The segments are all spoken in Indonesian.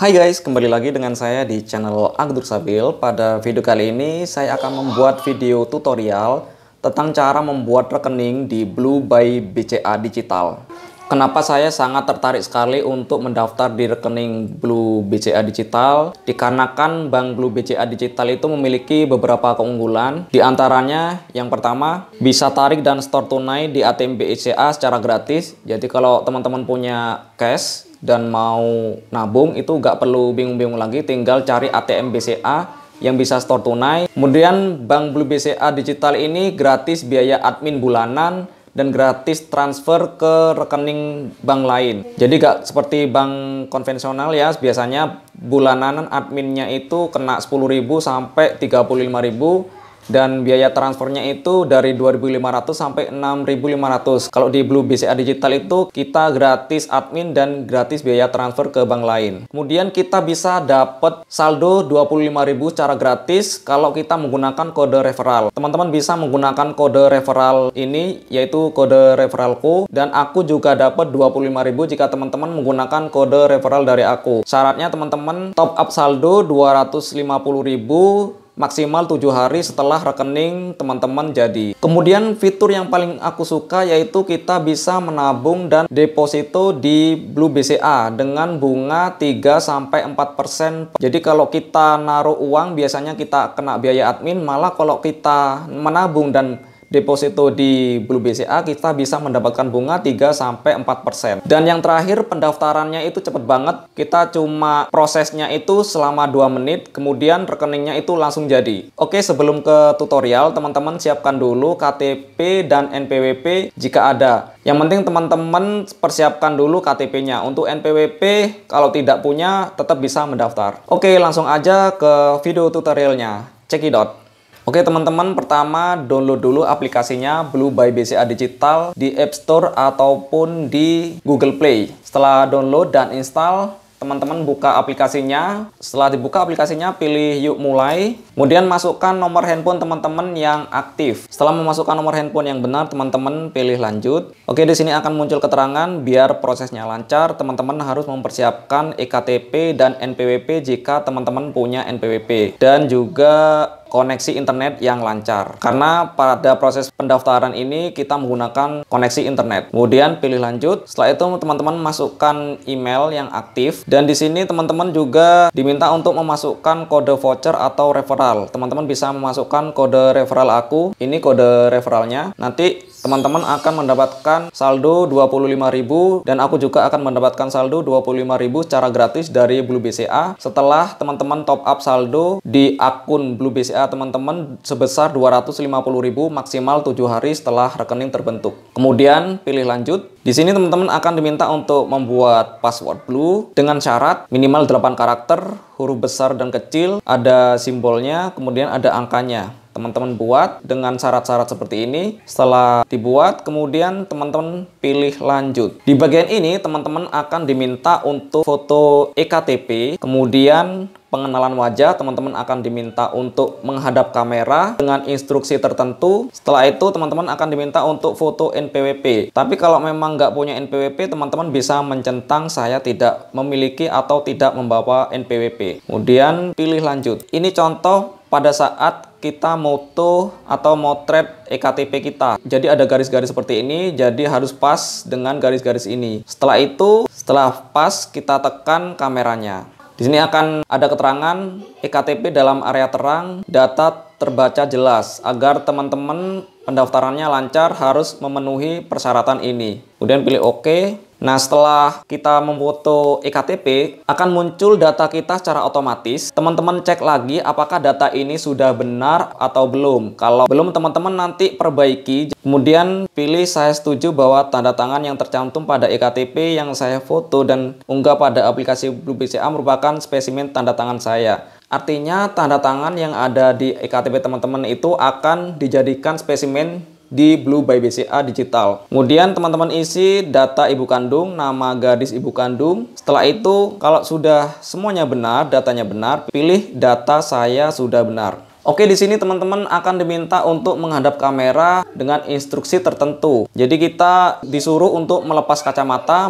Hai guys, kembali lagi dengan saya di channel Agdur Sabil. Pada video kali ini saya akan membuat video tutorial tentang cara membuat rekening di Blue by BCA Digital. Kenapa saya sangat tertarik sekali untuk mendaftar di rekening Blue BCA Digital? Dikarenakan Bank Blue BCA Digital itu memiliki beberapa keunggulan. Di antaranya, yang pertama, bisa tarik dan store tunai di ATM BCA secara gratis. Jadi kalau teman-teman punya cash, dan mau nabung itu nggak perlu bingung-bingung lagi tinggal cari ATM BCA yang bisa store tunai kemudian Bank Blue BCA digital ini gratis biaya admin bulanan dan gratis transfer ke rekening bank lain jadi gak seperti bank konvensional ya biasanya bulanan adminnya itu kena 10.000 sampai 35.000 dan biaya transfernya itu dari 2.500 sampai 6.500. Kalau di Blue BCA Digital itu kita gratis admin dan gratis biaya transfer ke bank lain. Kemudian kita bisa dapat saldo 25.000 secara gratis kalau kita menggunakan kode referral. Teman-teman bisa menggunakan kode referral ini yaitu kode referralku dan aku juga dapat 25.000 jika teman-teman menggunakan kode referral dari aku. Syaratnya teman-teman top up saldo 250.000 maksimal tujuh hari setelah rekening teman-teman jadi. Kemudian fitur yang paling aku suka yaitu kita bisa menabung dan deposito di Blue BCA dengan bunga 3-4%. Jadi kalau kita naruh uang biasanya kita kena biaya admin, malah kalau kita menabung dan deposito di Blue BCA kita bisa mendapatkan bunga 3 sampai 4%. Dan yang terakhir pendaftarannya itu cepat banget. Kita cuma prosesnya itu selama 2 menit, kemudian rekeningnya itu langsung jadi. Oke, sebelum ke tutorial, teman-teman siapkan dulu KTP dan NPWP jika ada. Yang penting teman-teman persiapkan dulu KTP-nya. Untuk NPWP, kalau tidak punya, tetap bisa mendaftar. Oke, langsung aja ke video tutorialnya. Check it out. Oke teman-teman, pertama download dulu aplikasinya Blue by BCA Digital di App Store ataupun di Google Play. Setelah download dan install, teman-teman buka aplikasinya. Setelah dibuka aplikasinya, pilih yuk mulai. Kemudian masukkan nomor handphone teman-teman yang aktif. Setelah memasukkan nomor handphone yang benar, teman-teman pilih lanjut. Oke, di sini akan muncul keterangan biar prosesnya lancar, teman-teman harus mempersiapkan EKTP dan NPWP jika teman-teman punya NPWP dan juga koneksi internet yang lancar. Karena pada proses pendaftaran ini kita menggunakan koneksi internet. Kemudian pilih lanjut. Setelah itu teman-teman masukkan email yang aktif dan di sini teman-teman juga diminta untuk memasukkan kode voucher atau referral. Teman-teman bisa memasukkan kode referral aku. Ini kode referralnya. Nanti teman-teman akan mendapatkan saldo 25.000 dan aku juga akan mendapatkan saldo 25.000 secara gratis dari Blue BCA setelah teman-teman top up saldo di akun Blue BCA teman-teman sebesar 250.000 maksimal 7 hari setelah rekening terbentuk. Kemudian pilih lanjut. Di sini teman-teman akan diminta untuk membuat password blue dengan syarat minimal 8 karakter, huruf besar dan kecil, ada simbolnya, kemudian ada angkanya teman-teman buat dengan syarat-syarat seperti ini. Setelah dibuat, kemudian teman-teman pilih lanjut. Di bagian ini, teman-teman akan diminta untuk foto EKTP, kemudian pengenalan wajah, teman-teman akan diminta untuk menghadap kamera dengan instruksi tertentu. Setelah itu, teman-teman akan diminta untuk foto NPWP. Tapi kalau memang nggak punya NPWP, teman-teman bisa mencentang saya tidak memiliki atau tidak membawa NPWP. Kemudian pilih lanjut. Ini contoh pada saat kita moto atau motret EKTP kita. Jadi ada garis-garis seperti ini, jadi harus pas dengan garis-garis ini. Setelah itu, setelah pas kita tekan kameranya. Di sini akan ada keterangan EKTP dalam area terang, data terbaca jelas agar teman-teman pendaftarannya lancar harus memenuhi persyaratan ini. Kemudian pilih OK. Nah, setelah kita memfoto EKTP, akan muncul data kita secara otomatis. Teman-teman cek lagi apakah data ini sudah benar atau belum. Kalau belum, teman-teman nanti perbaiki. Kemudian pilih saya setuju bahwa tanda tangan yang tercantum pada EKTP yang saya foto dan unggah pada aplikasi blue BCA merupakan spesimen tanda tangan saya. Artinya, tanda tangan yang ada di EKTP teman-teman itu akan dijadikan spesimen di Blue by BCA Digital. Kemudian teman-teman isi data ibu kandung, nama gadis ibu kandung. Setelah itu kalau sudah semuanya benar, datanya benar, pilih data saya sudah benar. Oke, di sini teman-teman akan diminta untuk menghadap kamera dengan instruksi tertentu. Jadi kita disuruh untuk melepas kacamata,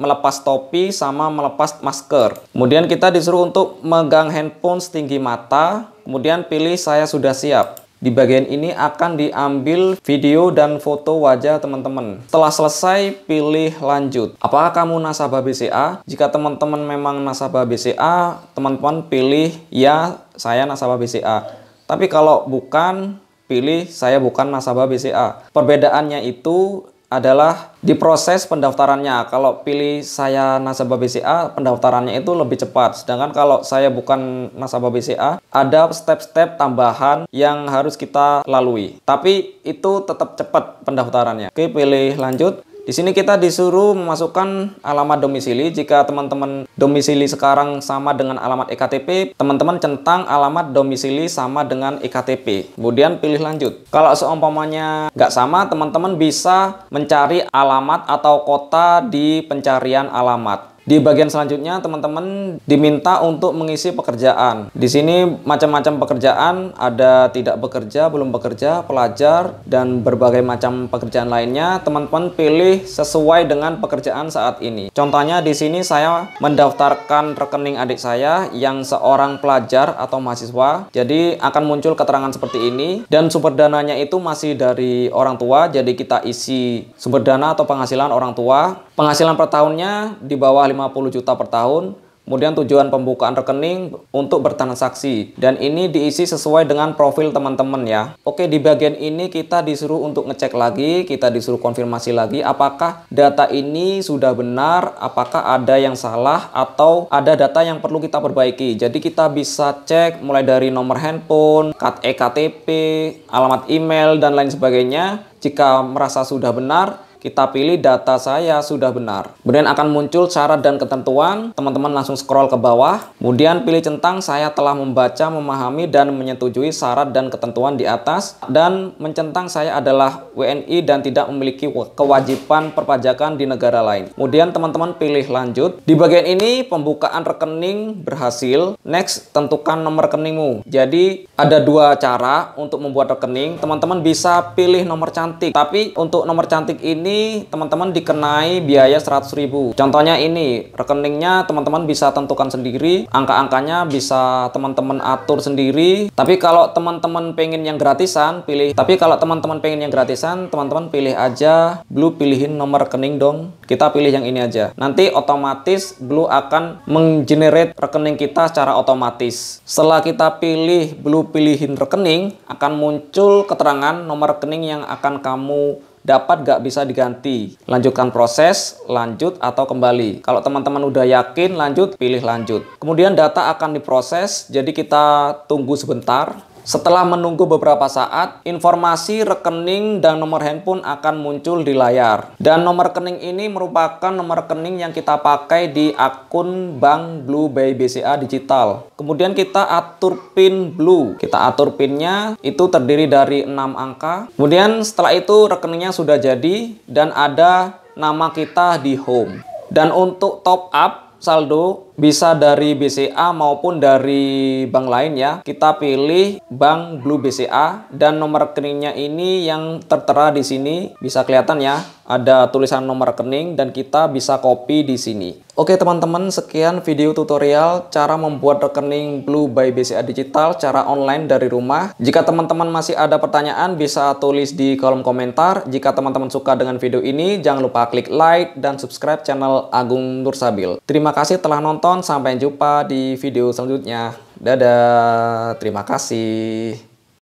melepas topi, sama melepas masker. Kemudian kita disuruh untuk megang handphone setinggi mata, kemudian pilih saya sudah siap. Di bagian ini akan diambil video dan foto wajah teman-teman. Setelah selesai, pilih lanjut. Apakah kamu nasabah BCA? Jika teman-teman memang nasabah BCA, teman-teman pilih ya saya nasabah BCA. Tapi kalau bukan, pilih saya bukan nasabah BCA. Perbedaannya itu adalah di proses pendaftarannya. Kalau pilih saya nasabah BCA, pendaftarannya itu lebih cepat. Sedangkan kalau saya bukan nasabah BCA, ada step-step tambahan yang harus kita lalui. Tapi itu tetap cepat pendaftarannya. Oke, pilih lanjut. Di sini kita disuruh memasukkan alamat domisili. Jika teman-teman domisili sekarang sama dengan alamat EKTP, teman-teman centang alamat domisili sama dengan EKTP. Kemudian pilih lanjut. Kalau seumpamanya nggak sama, teman-teman bisa mencari alamat atau kota di pencarian alamat. Di bagian selanjutnya teman-teman diminta untuk mengisi pekerjaan. Di sini macam-macam pekerjaan, ada tidak bekerja, belum bekerja, pelajar, dan berbagai macam pekerjaan lainnya. Teman-teman pilih sesuai dengan pekerjaan saat ini. Contohnya di sini saya mendaftarkan rekening adik saya yang seorang pelajar atau mahasiswa. Jadi akan muncul keterangan seperti ini dan sumber dananya itu masih dari orang tua. Jadi kita isi sumber dana atau penghasilan orang tua. Penghasilan per tahunnya di bawah 50 juta per tahun, kemudian tujuan pembukaan rekening untuk bertransaksi. Dan ini diisi sesuai dengan profil teman-teman ya. Oke, di bagian ini kita disuruh untuk ngecek lagi, kita disuruh konfirmasi lagi apakah data ini sudah benar, apakah ada yang salah, atau ada data yang perlu kita perbaiki. Jadi kita bisa cek mulai dari nomor handphone, ektp, alamat email, dan lain sebagainya. Jika merasa sudah benar, kita pilih data saya sudah benar. Kemudian akan muncul syarat dan ketentuan. Teman-teman langsung scroll ke bawah. Kemudian pilih centang saya telah membaca, memahami, dan menyetujui syarat dan ketentuan di atas. Dan mencentang saya adalah WNI dan tidak memiliki kewajiban perpajakan di negara lain. Kemudian teman-teman pilih lanjut. Di bagian ini pembukaan rekening berhasil. Next, tentukan nomor rekeningmu. Jadi ada dua cara untuk membuat rekening. Teman-teman bisa pilih nomor cantik. Tapi untuk nomor cantik ini teman-teman dikenai biaya 100 ribu. Contohnya ini, rekeningnya teman-teman bisa tentukan sendiri, angka-angkanya bisa teman-teman atur sendiri. Tapi kalau teman-teman pengen yang gratisan, pilih. Tapi kalau teman-teman pengen yang gratisan, teman-teman pilih aja, Blue pilihin nomor rekening dong. Kita pilih yang ini aja. Nanti otomatis Blue akan menggenerate rekening kita secara otomatis. Setelah kita pilih Blue pilihin rekening, akan muncul keterangan nomor rekening yang akan kamu dapat gak bisa diganti. Lanjutkan proses, lanjut atau kembali. Kalau teman-teman udah yakin lanjut, pilih lanjut. Kemudian data akan diproses, jadi kita tunggu sebentar. Setelah menunggu beberapa saat, informasi rekening dan nomor handphone akan muncul di layar. Dan nomor rekening ini merupakan nomor rekening yang kita pakai di akun Bank Blue Bay BCA Digital. Kemudian kita atur PIN Blue. Kita atur PIN-nya itu terdiri dari 6 angka. Kemudian setelah itu rekeningnya sudah jadi dan ada nama kita di home. Dan untuk top up saldo bisa dari BCA maupun dari bank lain ya. Kita pilih bank Blue BCA dan nomor rekeningnya ini yang tertera di sini bisa kelihatan ya. Ada tulisan nomor rekening dan kita bisa copy di sini. Oke teman-teman, sekian video tutorial cara membuat rekening Blue by BCA Digital cara online dari rumah. Jika teman-teman masih ada pertanyaan, bisa tulis di kolom komentar. Jika teman-teman suka dengan video ini, jangan lupa klik like dan subscribe channel Agung Nursabil. Terima kasih telah nonton nonton, Sampai jumpa di video selanjutnya. Dadah, terima kasih.